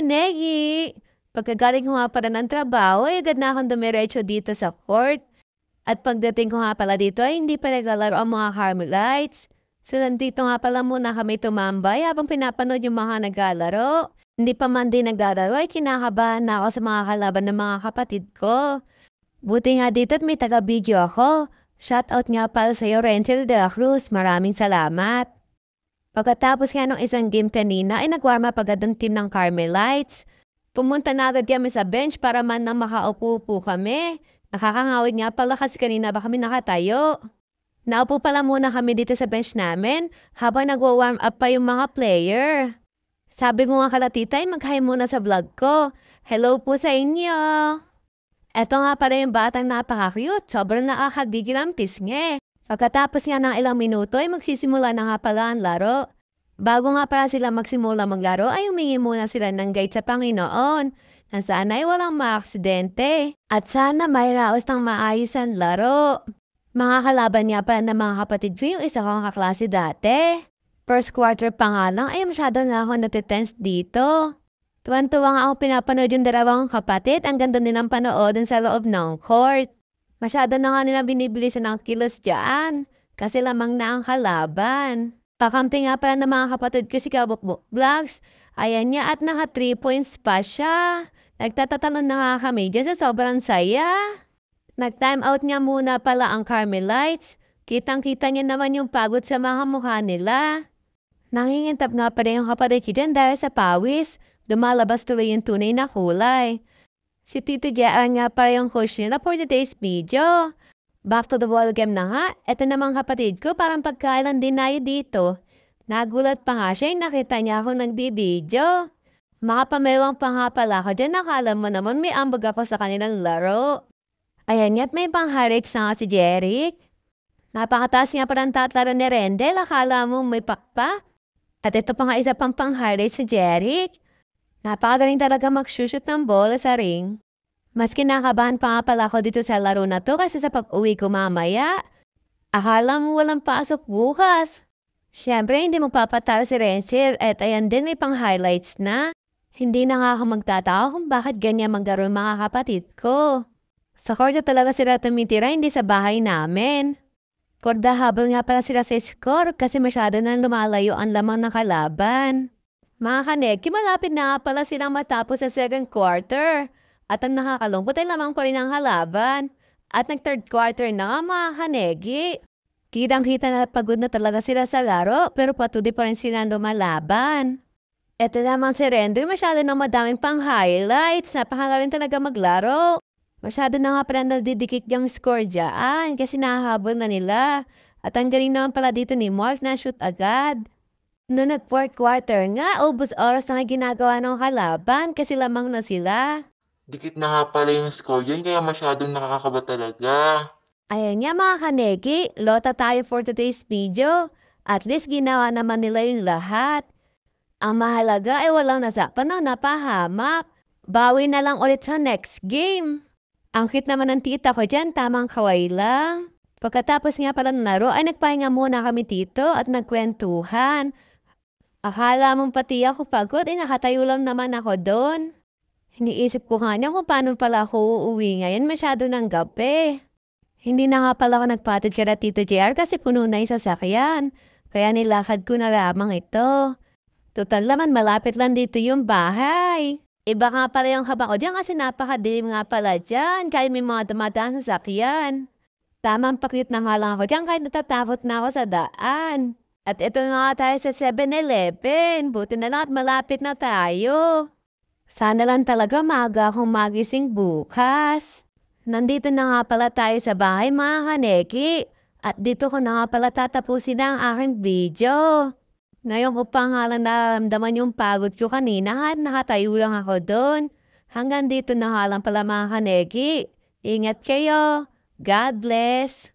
Negi! Pagkagaling ko nga pala ng trabaho, ay eh, agad na akong dumiretso dito sa court. At pagdating ko nga pala dito ay hindi pa naglalaro ang mga Carmelites. So nandito nga pala muna kami tumambay habang pinapanood yung mga naglalaro. Hindi pa man din naglalaro ay kinakabahan na ako sa mga kalaban ng mga kapatid ko. Buti nga dito at may taga-video ako. Shoutout nga pala sa'yo, Renzel de la Cruz. Maraming salamat. Pagkatapos nga ng isang game kanina ay nagwarm up agad ang team ng Carmelites. Pumunta na agad kami sa bench para man na makaupo po kami. Nakakangawid nga pala kasi kanina ba kami nakatayo. Naupo pala muna kami dito sa bench namin habang nagwa-warm up pa yung mga player. Sabi ko nga kala titay, magkain muna sa vlog ko. Hello po sa inyo! Eto nga pala yung batang napaka-cute. Sobrang nakakagigil ang pisngi. Eh. Pagkatapos nga ng ilang minuto ay magsisimula na nga pala ang laro. Bago nga para sila magsimula maglaro ay humingi muna sila ng guide sa Panginoon na ay walang maaksidente at sana may raos ng maayos ang laro. Mga kalaban niya pa ng mga kapatid ko yung isa kong kaklase dati. First quarter pa nga lang ay masyado na ako natitense dito. Tuwan-tuwa nga ako pinapanood yung dalawang kapatid. Ang ganda nilang panoodan sa loob ng court. Masyado na nga nila binibilisan ang kilos dyan. Kasi lamang na ang kalaban. Pakampi nga pala ng mga kapatid ko si Kabukbuk Vlogs. Ayan niya at naka 3 points pa siya. Nagtatatalo na nga kami dyan sa sobrang saya. Nag-time out niya muna pala ang Carmelites. Kitang-kita niya naman yung pagod sa mga mukha nila. Nangingintap nga pa rin yung kapatid ko dyan dahil sa pawis. Lumalabas tuloy yung tunay na kulay. Si Tito Jaan nga pala yung coach nila for today's video. Back to the ball game na nga, eto namang kapatid ko parang pagkailan din na dito. Nagulat pa nga siya yung nakita niya akong nagdi-video. Makapamewang pa nga pala ako dyan, nakala mo naman may ambag ako sa kanilang laro. Ayan nga't may pangharik sa nga si Jeric. Napakataas nga parang tatlaro ni Rendel, akala mo may pakpa? At ito pa nga isa pang pangharik sa Jeric. Napakagaling talaga mag-shoot ng bola sa ring. Mas kinakabahan pa nga pala ako dito sa laro na to kasi sa pag-uwi ko mamaya, akala mo walang pasok bukas. Siyempre, hindi mo papatalo si Renser at ayan din may pang-highlights na. Hindi na nga ako magtataka kung bakit ganyan manggaro mga kapatid ko. Sa korte talaga sila tumitira, hindi sa bahay namin. Korda habol nga pala sila sa score kasi masyado nang lumalayo ang lamang ng kalaban. Mga kanek, malapit na pala silang matapos sa second quarter. At ang nakakalungkot ay lamang pa rin ang halaban. At nag-third quarter na nga mga Hanegi. Kidang kita na pagod na talaga sila sa laro pero patuloy pa rin sila lumalaban. Ito lamang si Rendry masyado na madaming pang highlights. Napakala rin talaga maglaro. Masyado na nga pala nadidikit yung score dyan kasi nahahabol na nila. At ang galing naman pala dito ni Mark na shoot agad. No nag-fourth quarter nga, ubos oras na ginagawa ng halaban kasi lamang na sila. Dikit na nga pala yung score yan, kaya masyadong nakakakaba talaga. Ayan nga mga kaneki, lota tayo for today's video. At least ginawa naman nila yung lahat. Ang mahalaga ay walang nasapan na napahamak. Bawi na lang ulit sa next game. Ang cute naman ng tita ko dyan, tamang kaway lang. Pagkatapos nga pala ng laro ay nagpahinga muna kami tito at nagkwentuhan. Akala mong pati ako pagod, eh nakatayo lang naman ako doon. Iniisip ko nga na kung paano pala ako uuwi ngayon, masyado ng gabi. Hindi na nga pala ako nagpatid kaya Tito JR kasi puno na yung sasakyan. Kaya nilakad ko na lamang ito. Total naman malapit lang dito yung bahay. Iba nga pala yung haba ko dyan kasi napakadilim nga pala dyan kahit may mga dumadaan sasakyan. Tamang paklit na nga lang ako dyan kahit natatakot na ako sa daan. At ito na nga tayo sa 7-Eleven. Buti na lang at malapit na tayo. Sana lang talaga maaga akong magising bukas. Nandito na nga pala tayo sa bahay mga kaneki. At dito ko na nga pala tatapusin ang aking video. Ngayon ko pa nga lang naramdaman yung pagod ko kanina at nakatayo lang ako doon. Hanggang dito na nga lang pala mga kaneki. Ingat kayo. God bless.